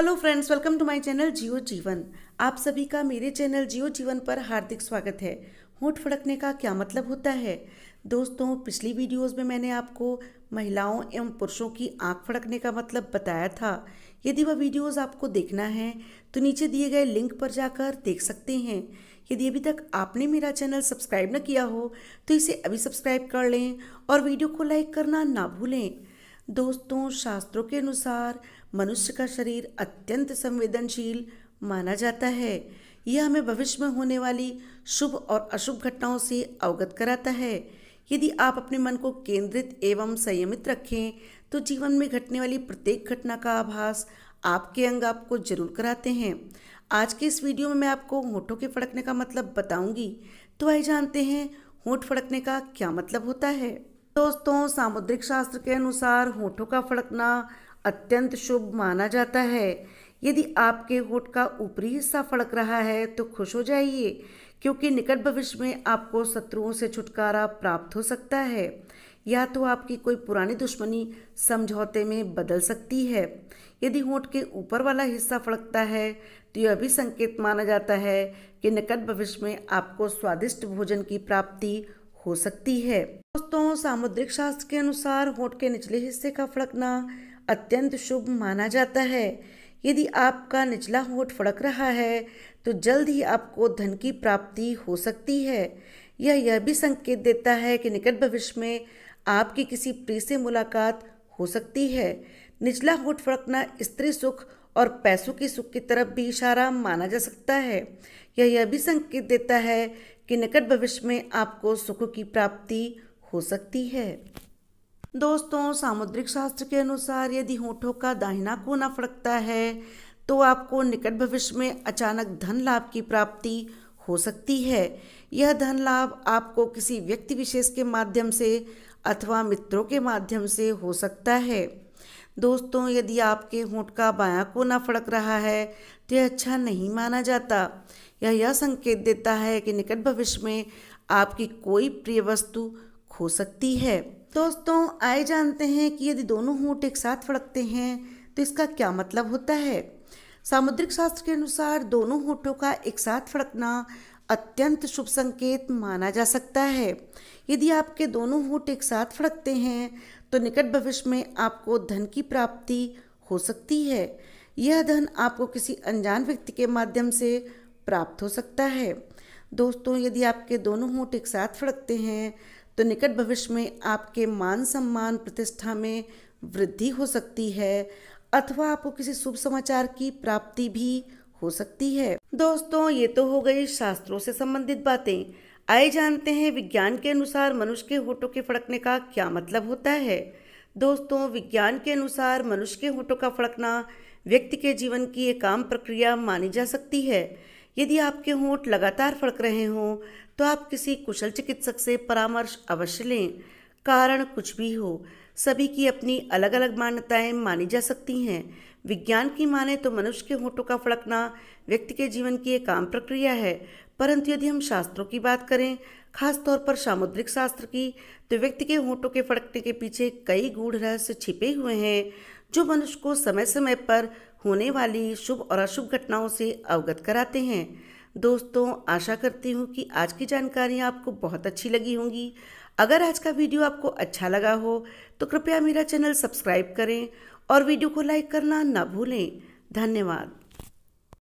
hello friends welcome to my channel Jiyo Jeevan आप सभी का मेरे चैनल जियो जीवन पर हार्दिक स्वागत है होठ फड़कने का क्या मतलब होता है दोस्तों पिछली वीडियोस में मैंने आपको महिलाओं एवं पुरुषों की आंख फड़कने का मतलब बताया था यदि वह वीडियोस आपको देखना है तो नीचे दिए गए लिंक पर जाकर देख सकते हैं यदि अभी तक आपने मेरा चैनल सब्सक्राइब न किया हो तो इसे अभी सब्सक्राइब कर लें और वीडियो को लाइक करना ना भूलें दोस्तों शास्त्रों के अनुसार मनुष्य का शरीर अत्यंत संवेदनशील माना जाता है यह हमें भविष्य में होने वाली शुभ और अशुभ घटनाओं से अवगत कराता है यदि आप अपने मन को केंद्रित एवं संयमित रखें तो जीवन में घटने वाली प्रत्येक घटना का आभास आपके अंग आपको जरूर कराते हैं आज के इस वीडियो में मैं आपको होठों के फड़कने का मतलब बताऊंगी तो आइए जानते हैं होठ फड़कने का क्या मतलब होता है दोस्तों सामुद्रिक शास्त्र के अनुसार होठों का फड़कना अत्यंत शुभ माना जाता है यदि आपके होठ का ऊपरी हिस्सा फड़क रहा है तो खुश हो जाइए क्योंकि निकट भविष्य में आपको शत्रुओं से छुटकारा प्राप्त हो सकता है या तो आपकी कोई पुरानी दुश्मनी समझौते में बदल सकती है यदि होठ के ऊपर वाला हिस्सा फड़कता है तो यह भी संकेत माना जाता है कि निकट भविष्य में आपको स्वादिष्ट भोजन की प्राप्ति हो सकती है दोस्तों सामुद्रिक शास्त्र के अनुसार होठ के निचले हिस्से का फड़कना अत्यंत शुभ माना जाता है यदि आपका निचला होठ फड़क रहा है तो जल्द ही आपको धन की प्राप्ति हो सकती है यह यह भी संकेत देता है कि निकट भविष्य में आपकी किसी प्रिय से मुलाकात हो सकती है निचला होठ फड़कना स्त्री सुख और पैसों की सुख की तरफ भी इशारा माना जा सकता है यह यह भी संकेत देता है कि निकट भविष्य में आपको सुख की प्राप्ति हो सकती है दोस्तों सामुद्रिक शास्त्र के अनुसार यदि होठों का दाहिना कोना फड़कता है तो आपको निकट भविष्य में अचानक धन लाभ की प्राप्ति हो सकती है यह धन लाभ आपको किसी व्यक्ति विशेष के माध्यम से अथवा मित्रों के माध्यम से हो सकता है दोस्तों यदि आपके होंठ का बायां कोना फड़क रहा है तो यह अच्छा नहीं माना जाता यह यह संकेत देता है कि निकट भविष्य में आपकी कोई प्रिय वस्तु हो सकती है दोस्तों आए जानते हैं कि यदि दोनों होंठ एक साथ फड़कते हैं तो इसका क्या मतलब होता है सामुद्रिक शास्त्र के अनुसार दोनों होठों का एक साथ फड़कना अत्यंत शुभ संकेत माना जा सकता है यदि आपके दोनों होठ एक साथ फड़कते हैं तो निकट भविष्य में आपको धन की प्राप्ति हो सकती है यह धन आपको किसी अनजान व्यक्ति के माध्यम से प्राप्त हो सकता है दोस्तों यदि आपके दोनों होठ एक साथ फड़कते हैं तो निकट भविष्य में आपके मान सम्मान प्रतिष्ठा में वृद्धि हो सकती है अथवा आपको किसी शुभ समाचार की प्राप्ति भी हो सकती है दोस्तों ये तो हो गई शास्त्रों से संबंधित बातें आए जानते हैं विज्ञान के अनुसार मनुष्य के होठों के फड़कने का क्या मतलब होता है दोस्तों विज्ञान के अनुसार मनुष्य के होठों का फड़कना व्यक्ति के जीवन की एक आम प्रक्रिया मानी जा सकती है यदि आपके होंठ लगातार फड़क रहे हों तो आप किसी कुशल चिकित्सक से परामर्श अवश्य लें कारण कुछ भी हो सभी की अपनी अलग अलग मान्यताएं मानी जा सकती हैं विज्ञान की माने तो मनुष्य के होंठों का फड़कना व्यक्ति के जीवन की एक आम प्रक्रिया है परंतु यदि हम शास्त्रों की बात करें खासतौर पर सामुद्रिक शास्त्र की तो व्यक्ति के होंठों के फड़कने के पीछे कई गूढ़ रहस्य छिपे हुए हैं जो मनुष्य को समय समय पर होने वाली शुभ और अशुभ घटनाओं से अवगत कराते हैं दोस्तों आशा करती हूँ कि आज की जानकारियाँ आपको बहुत अच्छी लगी होंगी अगर आज का वीडियो आपको अच्छा लगा हो तो कृपया मेरा चैनल सब्सक्राइब करें और वीडियो को लाइक करना ना भूलें धन्यवाद